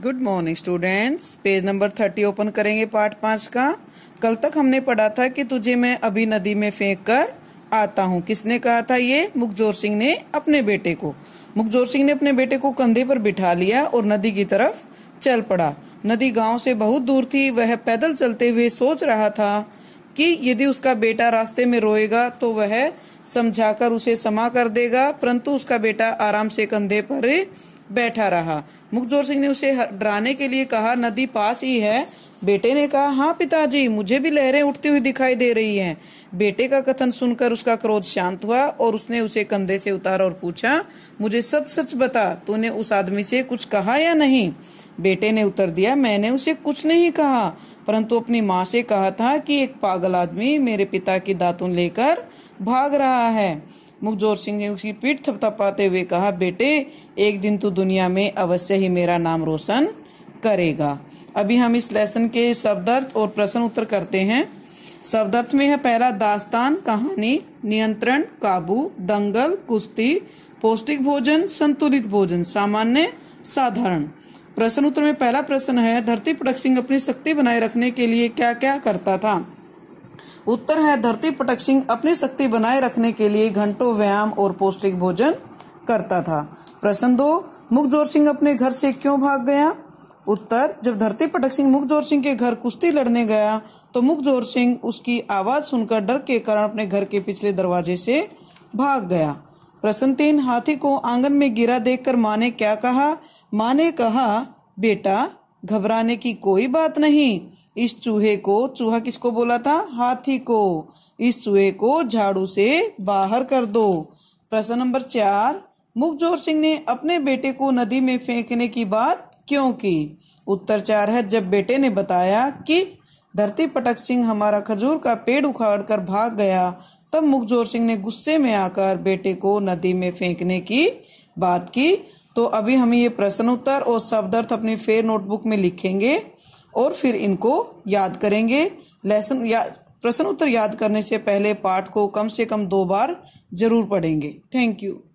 good morning students page number thirty open करेंगे part पांच का कल तक हमने पढ़ा था कि तुझे मैं अभी नदी में फेंक कर आता हूँ किसने कहा था ये मुखजोर सिंह ने अपने बेटे को मुखजोर सिंह ने अपने बेटे को कंधे पर बिठा लिया और नदी की तरफ चल पड़ा नदी गांव से बहुत दूर थी वह पैदल चलते हुए सोच रहा था कि यदि उसका बेटा रास्ते में रोएगा तो वह समझाकर उसे समा कर देगा परंतु उसका बेटा आराम से कंधे पर बैठा रहा मुखजोर सिंह ने उसे डराने के लिए कहा नदी पास ही है बेटे ने कहा हाँ पिताजी मुझे भी लहरें उठती हुई दिखाई दे रही हैं बेटे का कथन सुनकर उसका क्रोध शांत हुआ और उसने उसे कंधे से उतारा और पूछा मुझे सच सच बता तूने उस आदमी से कुछ कहा या नहीं बेटे ने उत्तर दिया मैंने उसे कुछ नहीं कहा परंतु अपनी माँ से कहा था कि एक पागल आदमी मेरे पिता की दातुन लेकर भाग रहा है मुखजोर सिंह ने उसकी पीठ थपथपाते हुए कहा बेटे एक दिन तू दुनिया में अवश्य ही मेरा नाम रोशन करेगा अभी हम इस लेसन के शब्दार्थ और प्रश्न उत्तर करते हैं शब्दार्थ में है पहला दास्तान कहानी नियंत्रण काबू दंगल कुश्ती पौष्टिक भोजन संतुलित भोजन सामान्य साधारण प्रश्न उत्तर में पहला प्रश्न है धरती पटक सिंह अपनी शक्ति बनाए रखने के लिए क्या क्या करता था उत्तर है धरती पटक सिंह अपनी शक्ति बनाए रखने के लिए घंटों व्यायाम और पौष्टिक भोजन करता था प्रश्न दो मुखजोर सिंह अपने घर से क्यों भाग गया उत्तर जब धरती पटक सिंह मुखजोर सिंह के घर कुश्ती लड़ने गया तो मुखजोर सिंह उसकी आवाज सुनकर डर के कारण अपने घर के पिछले दरवाजे से भाग गया प्रश्न तीन हाथी को आंगन में गिरा देखकर माँ ने क्या कहा माँ ने कहा बेटा घबराने की कोई बात नहीं इस चूहे को चूहा किसको बोला था हाथी को इस चूहे को झाड़ू से बाहर कर दो प्रश्न नंबर चार मुखजोर सिंह ने अपने बेटे को नदी में फेंकने की बात क्यों की उत्तर चार है जब बेटे ने बताया कि धरती पटक सिंह हमारा खजूर का पेड़ उखाड़ कर भाग गया तब मुखजोर सिंह ने गुस्से में आकर बेटे को नदी में फेंकने की बात की तो अभी हम ये प्रश्न उत्तर और शब्द अर्थ अपनी फेयर नोटबुक में लिखेंगे और फिर इनको याद करेंगे लेसन या प्रश्न उत्तर याद करने से पहले पाठ को कम से कम दो बार जरूर पढ़ेंगे थैंक यू